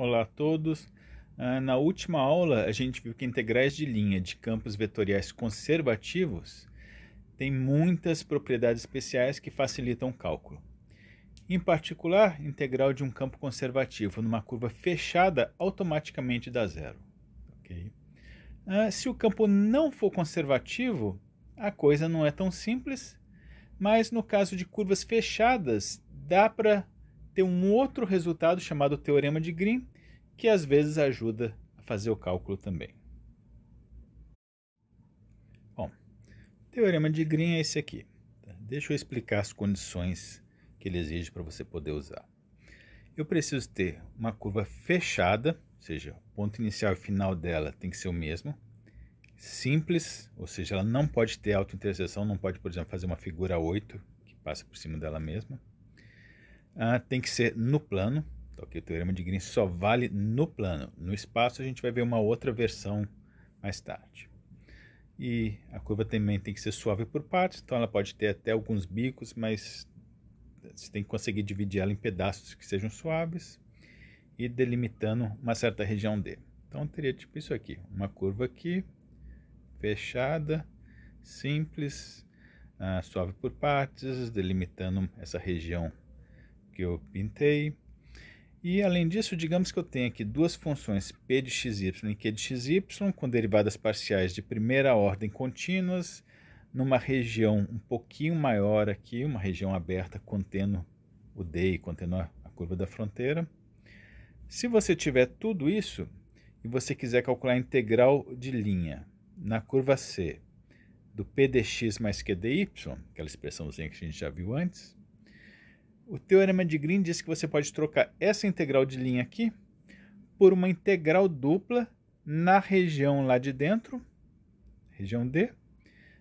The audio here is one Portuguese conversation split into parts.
Olá a todos. Ah, na última aula, a gente viu que integrais de linha de campos vetoriais conservativos têm muitas propriedades especiais que facilitam o cálculo. Em particular, integral de um campo conservativo numa curva fechada automaticamente dá zero. Okay? Ah, se o campo não for conservativo, a coisa não é tão simples, mas no caso de curvas fechadas, dá para ter um outro resultado chamado teorema de Green, que às vezes ajuda a fazer o cálculo também. Bom, o teorema de Green é esse aqui. Deixa eu explicar as condições que ele exige para você poder usar. Eu preciso ter uma curva fechada, ou seja, o ponto inicial e final dela tem que ser o mesmo, simples, ou seja, ela não pode ter auto-interseção, não pode, por exemplo, fazer uma figura 8 que passa por cima dela mesma ah, tem que ser no plano. Então, tá aqui o teorema de Green só vale no plano. No espaço a gente vai ver uma outra versão mais tarde. E a curva também tem que ser suave por partes, então ela pode ter até alguns bicos, mas você tem que conseguir dividir ela em pedaços que sejam suaves e delimitando uma certa região D. Então teria tipo isso aqui, uma curva aqui, fechada, simples, ah, suave por partes, delimitando essa região que eu pintei. E além disso, digamos que eu tenho aqui duas funções p de y e q de y com derivadas parciais de primeira ordem contínuas numa região um pouquinho maior aqui, uma região aberta contendo o D e contendo a curva da fronteira. Se você tiver tudo isso e você quiser calcular a integral de linha na curva C do p dx mais q dy, aquela expressãozinha que a gente já viu antes, o teorema de Green diz que você pode trocar essa integral de linha aqui por uma integral dupla na região lá de dentro, região D,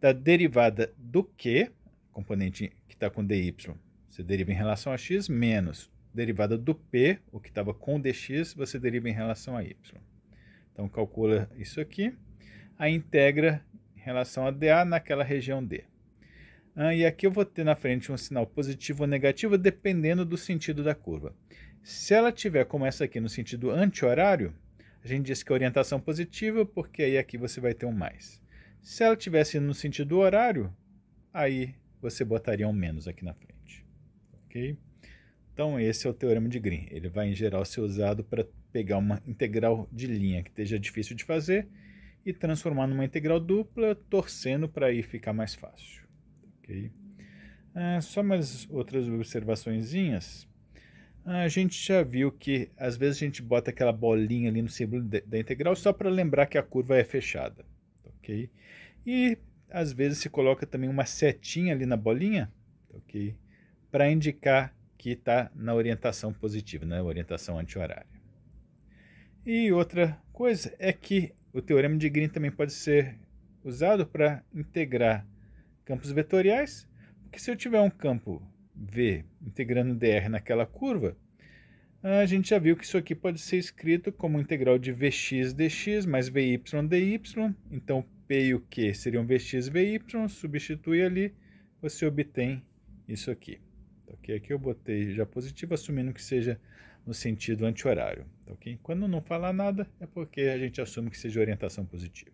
da derivada do Q, componente que está com dy, você deriva em relação a x, menos derivada do P, o que estava com dx, você deriva em relação a y. Então, calcula isso aqui, a integra em relação a dA naquela região D. Ah, e aqui eu vou ter na frente um sinal positivo ou negativo, dependendo do sentido da curva. Se ela tiver como essa aqui no sentido anti-horário, a gente diz que é orientação positiva, porque aí aqui você vai ter um mais. Se ela tivesse no sentido horário, aí você botaria um menos aqui na frente. Ok? Então, esse é o teorema de Green. Ele vai, em geral, ser usado para pegar uma integral de linha que esteja difícil de fazer e transformar numa integral dupla, torcendo para aí ficar mais fácil. Okay? Ah, só mais outras observaçõeszinhas. Ah, a gente já viu que às vezes a gente bota aquela bolinha ali no símbolo da integral só para lembrar que a curva é fechada. ok? E às vezes se coloca também uma setinha ali na bolinha ok? para indicar que está na orientação positiva, na né? orientação anti-horária. E outra coisa é que o teorema de Green também pode ser usado para integrar campos vetoriais, porque se eu tiver um campo V integrando dr naquela curva, a gente já viu que isso aqui pode ser escrito como integral de Vx dx mais Vy dy, então P e o Q seriam Vx Vy, substitui ali, você obtém isso aqui. Tá aqui eu botei já positivo, assumindo que seja no sentido anti-horário. Tá Quando não falar nada, é porque a gente assume que seja orientação positiva.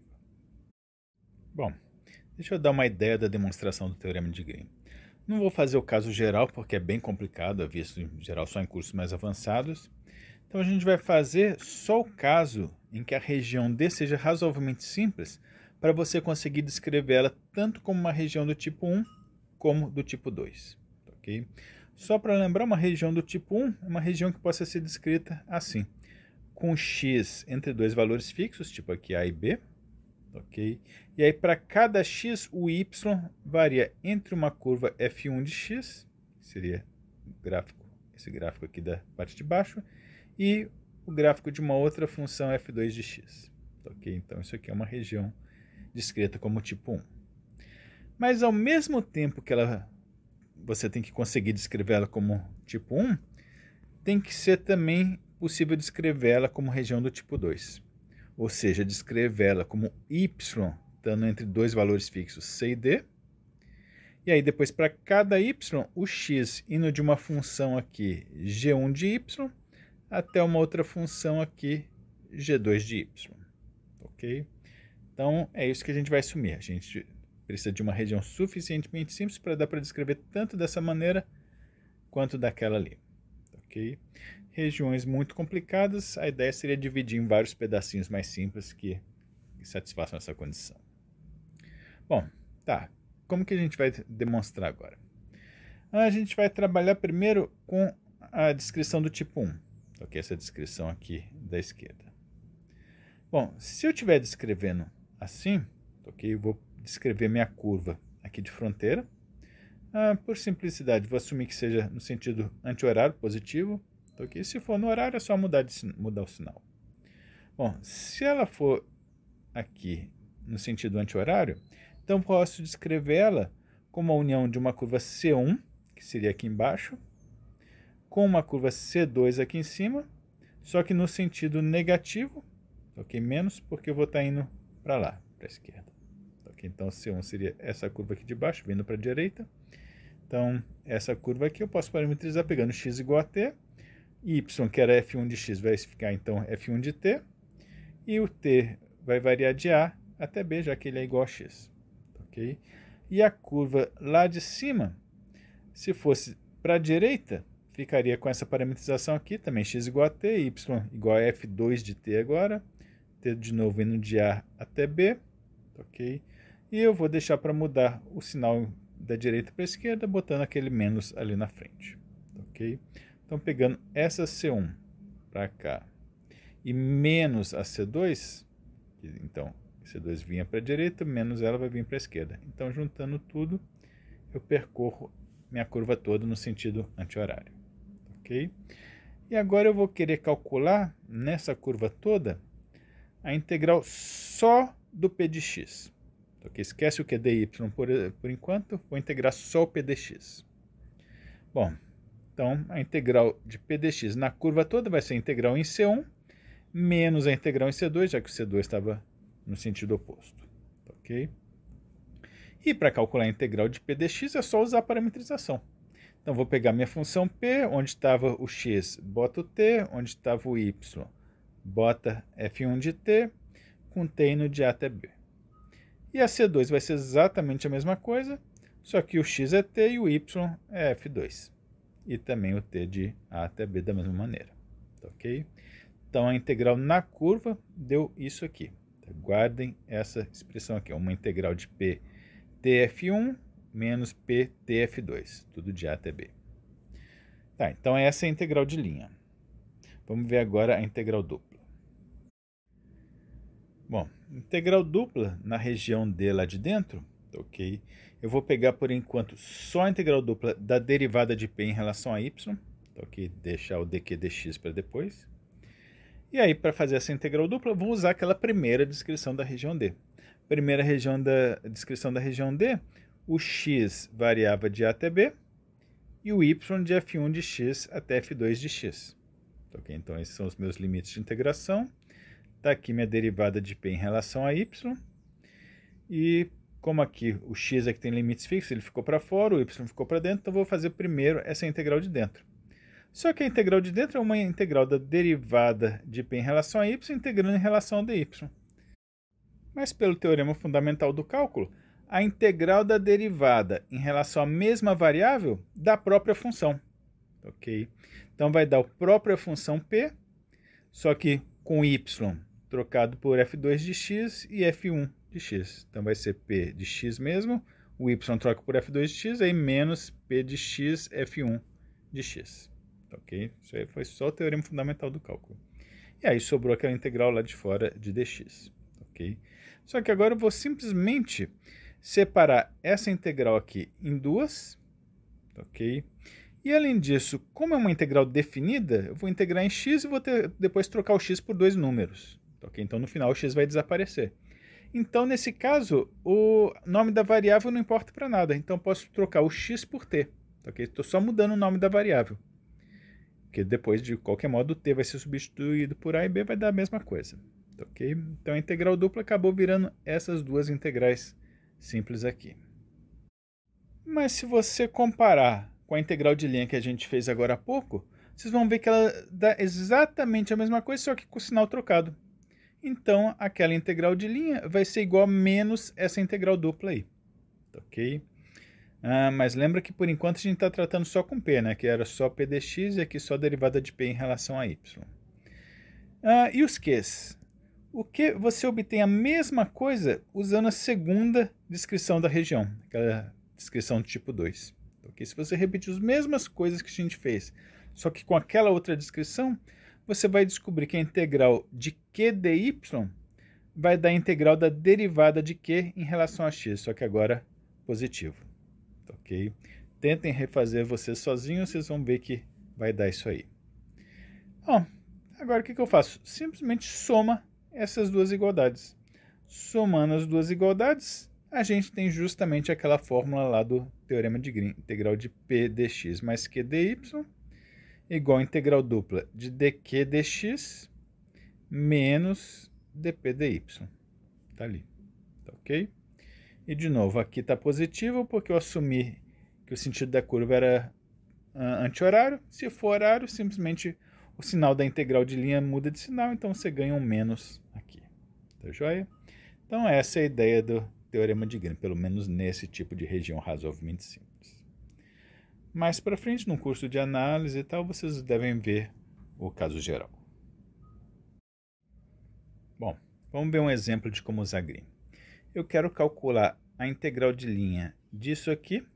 Bom, Deixa eu dar uma ideia da demonstração do Teorema de Green. Não vou fazer o caso geral, porque é bem complicado, A visto em geral só em cursos mais avançados. Então a gente vai fazer só o caso em que a região D seja razoavelmente simples para você conseguir descrevê-la tanto como uma região do tipo 1 como do tipo 2. Tá okay? Só para lembrar, uma região do tipo 1 é uma região que possa ser descrita assim, com x entre dois valores fixos, tipo aqui A e B, ok? E aí para cada x, o y varia entre uma curva f1 de x, que seria o gráfico, esse gráfico aqui da parte de baixo, e o gráfico de uma outra função f2 de x, ok? Então isso aqui é uma região descrita como tipo 1. Mas ao mesmo tempo que ela você tem que conseguir descrevê-la como tipo 1, tem que ser também possível descrevê-la como região do tipo 2 ou seja, descrevê-la como y, dando entre dois valores fixos c e d. E aí depois para cada y, o x indo de uma função aqui g1 de y até uma outra função aqui g2 de y. OK? Então é isso que a gente vai assumir. A gente precisa de uma região suficientemente simples para dar para descrever tanto dessa maneira quanto daquela ali, OK? regiões muito complicadas, a ideia seria dividir em vários pedacinhos mais simples que satisfaçam essa condição. Bom, tá. Como que a gente vai demonstrar agora? Ah, a gente vai trabalhar primeiro com a descrição do tipo 1, ok? Essa descrição aqui da esquerda. Bom, se eu estiver descrevendo assim, ok? Eu vou descrever minha curva aqui de fronteira. Ah, por simplicidade, vou assumir que seja no sentido anti-horário positivo, então aqui. Se for no horário, é só mudar, de, mudar o sinal. Bom, se ela for aqui no sentido anti-horário, então posso descrever ela como a união de uma curva C1, que seria aqui embaixo, com uma curva C2 aqui em cima, só que no sentido negativo, ok? Menos porque eu vou estar tá indo para lá, para a esquerda. Okay? Então, C1 seria essa curva aqui de baixo, vindo para a direita. Então, essa curva aqui eu posso parametrizar pegando x igual a t, y, que era f1 de x, vai ficar então f1 de t, e o t vai variar de a até b, já que ele é igual a x. Okay? E a curva lá de cima, se fosse para a direita, ficaria com essa parametrização aqui, também x igual a t, y igual a f2 de t agora, t de novo indo de a até b, ok? E eu vou deixar para mudar o sinal da direita para a esquerda, botando aquele menos ali na frente, ok? Então, pegando essa C1 para cá e menos a C2, então C2 vinha para a direita, menos ela vai vir para a esquerda. Então, juntando tudo, eu percorro minha curva toda no sentido anti-horário. Ok? E agora eu vou querer calcular nessa curva toda a integral só do p de x. Então, okay? esquece o que é dy por, por enquanto, vou integrar só o p de x. Bom, então, a integral de p dx na curva toda vai ser a integral em C1 menos a integral em C2, já que o C2 estava no sentido oposto. Ok? E para calcular a integral de p dx é só usar a parametrização. Então, vou pegar minha função p, onde estava o x, bota o t, onde estava o y, bota f1 de t, com t no de a até b. E a C2 vai ser exatamente a mesma coisa, só que o x é t e o y é f2 e também o t de a até b da mesma maneira, tá ok? Então, a integral na curva deu isso aqui. Tá, guardem essa expressão aqui, uma integral de p tf1 menos p tf2, tudo de a até b. Tá, então essa é a integral de linha. Vamos ver agora a integral dupla. Bom, integral dupla na região D lá de dentro Tá ok? Eu vou pegar por enquanto só a integral dupla da derivada de p em relação a y, tá ok? Deixar o dq dx para depois. E aí, para fazer essa integral dupla, eu vou usar aquela primeira descrição da região D. Primeira região da descrição da região D, o x variava de a até b e o y de f1 de x até f2 de x. Tá ok? Então, esses são os meus limites de integração. Está aqui minha derivada de p em relação a y. E como aqui o x é que tem limites fixos, ele ficou para fora, o y ficou para dentro, então vou fazer primeiro essa integral de dentro. Só que a integral de dentro é uma integral da derivada de p em relação a y integrando em relação a dy. Mas pelo teorema fundamental do cálculo, a integral da derivada em relação à mesma variável da própria função. Ok? Então vai dar a própria função p, só que com y trocado por f2 de x e f1 de x. Então vai ser p de x mesmo, o y troca por f2 de x, aí menos p de x, f1 de x. Tá ok? Isso aí foi só o teorema fundamental do cálculo. E aí sobrou aquela integral lá de fora de dx. Tá ok? Só que agora eu vou simplesmente separar essa integral aqui em duas. Tá ok? E além disso, como é uma integral definida, eu vou integrar em x e vou ter, depois trocar o x por dois números. Ok? Então no final o x vai desaparecer. Então, nesse caso, o nome da variável não importa para nada. Então, posso trocar o x por t. Tá ok? Estou só mudando o nome da variável. Porque depois, de qualquer modo, o t vai ser substituído por a e b, vai dar a mesma coisa. Tá ok? Então, a integral dupla acabou virando essas duas integrais simples aqui. Mas se você comparar com a integral de linha que a gente fez agora há pouco, vocês vão ver que ela dá exatamente a mesma coisa, só que com o sinal trocado. Então, aquela integral de linha vai ser igual a menos essa integral dupla aí. Tá ok? Ah, mas lembra que por enquanto a gente está tratando só com P, né? Que era só P dx e aqui só derivada de P em relação a Y. Ah, e os Qs? O que você obtém a mesma coisa usando a segunda descrição da região, aquela descrição do tipo 2. Tá okay? Se você repetir as mesmas coisas que a gente fez, só que com aquela outra descrição, você vai descobrir que a integral de q dy vai dar a integral da derivada de q em relação a x, só que agora positivo. Ok? Tentem refazer vocês sozinhos, vocês vão ver que vai dar isso aí. Bom, agora o que, que eu faço? Simplesmente soma essas duas igualdades. Somando as duas igualdades, a gente tem justamente aquela fórmula lá do teorema de Green, integral de p dx mais q dy igual a integral dupla de dq dx menos dp dy. Tá ali, tá ok? E de novo, aqui está positivo porque eu assumi que o sentido da curva era ah, anti-horário. Se for horário, simplesmente o sinal da integral de linha muda de sinal, então você ganha um menos aqui. Tá joia? Então essa é a ideia do teorema de Green, pelo menos nesse tipo de região razoavelmente simples. Mais para frente, no curso de análise e tal, vocês devem ver o caso geral. Bom, vamos ver um exemplo de como usar Green. Eu quero calcular a integral de linha disso aqui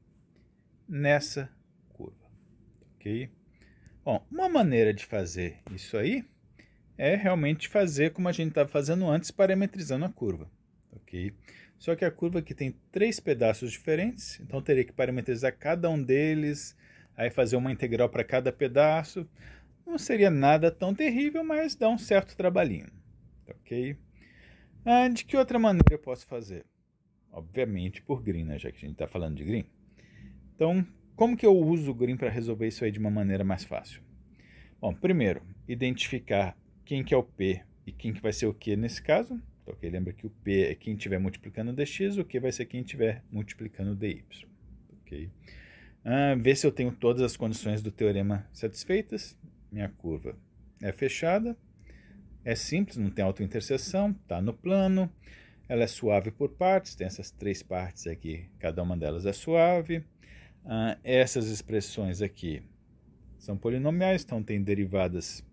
nessa curva, ok? Bom, uma maneira de fazer isso aí é realmente fazer como a gente estava fazendo antes, parametrizando a curva ok? Só que a curva aqui tem três pedaços diferentes, então teria que parametrizar cada um deles, aí fazer uma integral para cada pedaço. Não seria nada tão terrível, mas dá um certo trabalhinho, ok? Ah, de que outra maneira eu posso fazer? Obviamente por green, né? já que a gente está falando de green. Então, como que eu uso o green para resolver isso aí de uma maneira mais fácil? Bom, primeiro, identificar quem que é o P e quem que vai ser o Q nesse caso. Tá, ok? Lembra que o P é quem estiver multiplicando dx, o Q vai ser quem estiver multiplicando dy. Ok? Ah, ver se eu tenho todas as condições do teorema satisfeitas. Minha curva é fechada, é simples, não tem autointerseção, está no plano, ela é suave por partes, tem essas três partes aqui, cada uma delas é suave. Ah, essas expressões aqui são polinomiais, então tem derivadas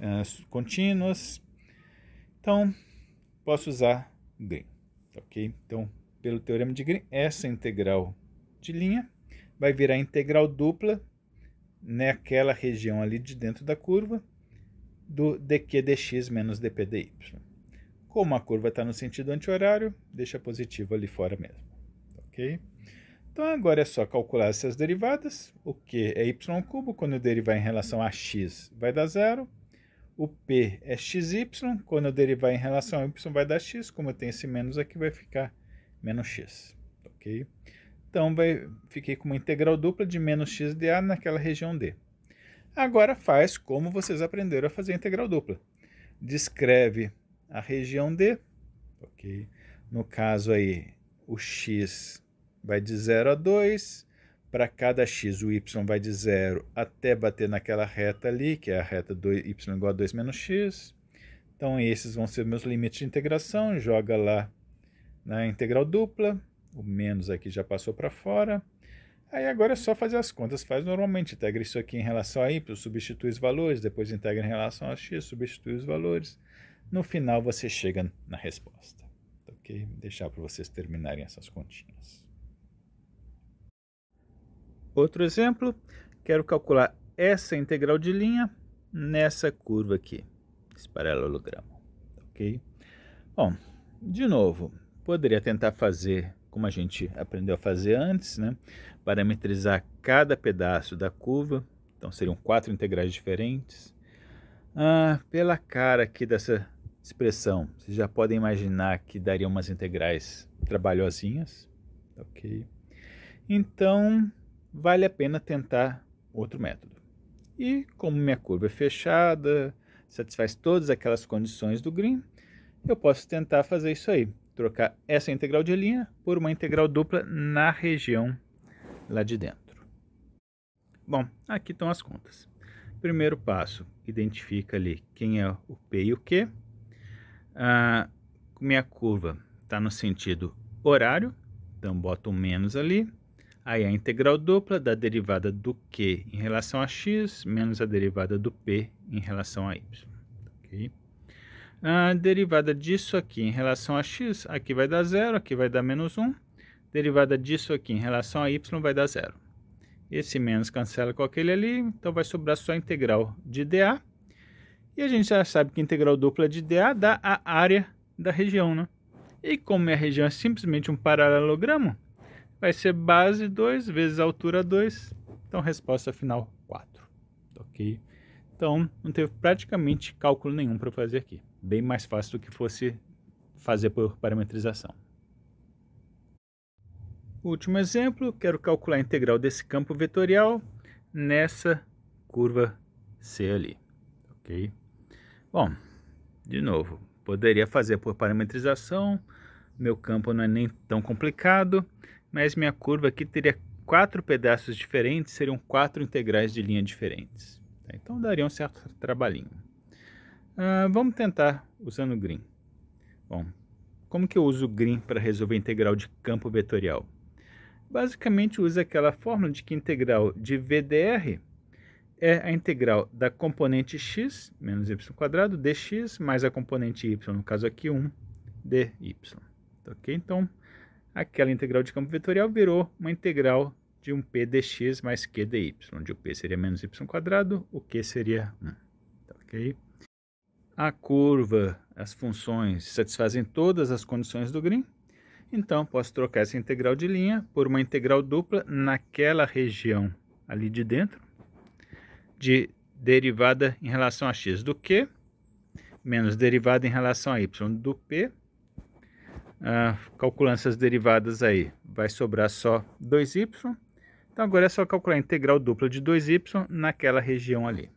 ah, contínuas. Então, posso usar Green, tá ok? Então, pelo teorema de Green, essa integral de linha vai virar integral dupla naquela região ali de dentro da curva do dq dx menos dp dy. Como a curva está no sentido anti-horário, deixa positivo ali fora mesmo, tá ok? Então agora é só calcular essas derivadas, o que é y cubo, quando derivar em relação a x vai dar zero, o P é XY, quando eu derivar em relação a Y vai dar X, como eu tenho esse menos aqui, vai ficar menos X, ok? Então, vai, fiquei com uma integral dupla de menos X de A naquela região D. Agora faz como vocês aprenderam a fazer a integral dupla. Descreve a região D, ok? No caso aí, o X vai de 0 a 2, para cada x o y vai de zero até bater naquela reta ali, que é a reta do y igual a 2 menos x. Então esses vão ser meus limites de integração, joga lá na integral dupla, o menos aqui já passou para fora. Aí agora é só fazer as contas, faz normalmente, integra isso aqui em relação a y, substitui os valores, depois integra em relação a x, substitui os valores. No final você chega na resposta, ok? Vou deixar para vocês terminarem essas continhas. Outro exemplo, quero calcular essa integral de linha nessa curva aqui, esse paralelogramo, ok? Bom, de novo, poderia tentar fazer como a gente aprendeu a fazer antes, né? Parametrizar cada pedaço da curva, então seriam quatro integrais diferentes. Ah, pela cara aqui dessa expressão, vocês já podem imaginar que daria umas integrais trabalhosinhas, ok? Então, vale a pena tentar outro método. E como minha curva é fechada, satisfaz todas aquelas condições do green, eu posso tentar fazer isso aí, trocar essa integral de linha por uma integral dupla na região lá de dentro. Bom, aqui estão as contas. Primeiro passo, identifica ali quem é o P e o Q. Ah, minha curva está no sentido horário, então boto um menos ali. Aí a integral dupla da derivada do q em relação a x menos a derivada do p em relação a y. Okay? A derivada disso aqui em relação a x, aqui vai dar zero, aqui vai dar menos 1. Derivada disso aqui em relação a y vai dar zero. Esse menos cancela com aquele ali, então vai sobrar só a integral de dA. E a gente já sabe que a integral dupla de dA dá a área da região, né? E como a região é simplesmente um paralelogramo, vai ser base 2 vezes altura 2. Então, resposta final 4. Ok? Então, não teve praticamente cálculo nenhum para fazer aqui. Bem mais fácil do que fosse fazer por parametrização. Último exemplo, quero calcular a integral desse campo vetorial nessa curva C ali. Ok? Bom, de novo, poderia fazer por parametrização, meu campo não é nem tão complicado mas minha curva aqui teria quatro pedaços diferentes, seriam quatro integrais de linha diferentes. Tá, então daria um certo trabalhinho. Ah, vamos tentar usando o green. Bom, como que eu uso o green para resolver a integral de campo vetorial? Basicamente usa aquela fórmula de que a integral de VDR é a integral da componente x menos quadrado dx mais a componente y, no caso aqui 1, dy. Tá então, aquela integral de campo vetorial virou uma integral de um p dx mais q dy, onde o p seria menos y quadrado, o q seria 1. Tá, A curva, as funções satisfazem todas as condições do Green, então posso trocar essa integral de linha por uma integral dupla naquela região ali de dentro, de derivada em relação a x do q, menos derivada em relação a y do p, ah, calculando essas derivadas aí, vai sobrar só 2y. Então agora é só calcular a integral dupla de 2y naquela região ali.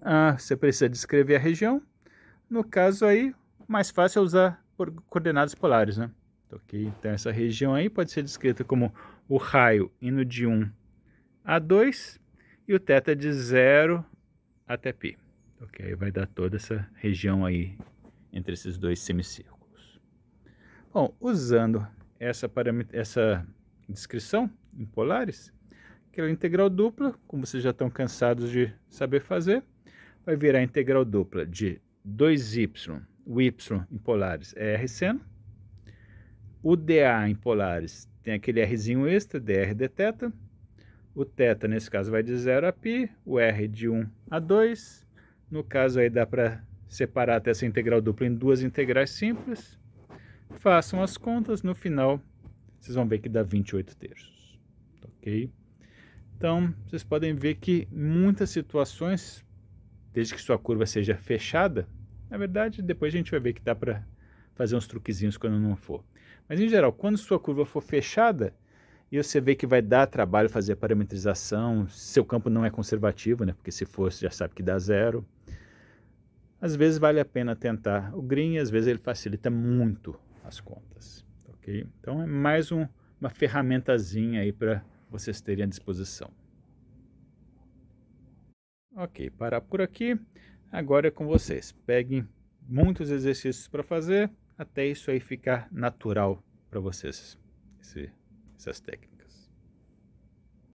Ah, você precisa descrever a região. No caso aí, mais fácil é usar coordenadas polares, né? Então, ok, então essa região aí pode ser descrita como o raio indo de 1 a 2 e o θ de 0 até π. Ok, vai dar toda essa região aí entre esses dois semicírculos. Bom, usando essa, essa descrição em polares, aquela integral dupla, como vocês já estão cansados de saber fazer, vai virar a integral dupla de 2y, o y em polares é r seno, o dA em polares tem aquele rzinho extra, dr dθ, o θ nesse caso vai de 0 a π, o r de 1 a 2, no caso aí dá para separar até essa integral dupla em duas integrais simples, Façam as contas, no final vocês vão ver que dá 28 terços, ok? Então, vocês podem ver que muitas situações, desde que sua curva seja fechada, na verdade, depois a gente vai ver que dá para fazer uns truquezinhos quando não for. Mas, em geral, quando sua curva for fechada, e você vê que vai dar trabalho fazer a parametrização, seu campo não é conservativo, né? Porque se fosse, já sabe que dá zero. Às vezes vale a pena tentar o green, às vezes ele facilita muito as contas, ok? Então é mais um, uma ferramentazinha aí para vocês terem à disposição. Ok, parar por aqui. Agora é com vocês. Peguem muitos exercícios para fazer até isso aí ficar natural para vocês, esse, essas técnicas.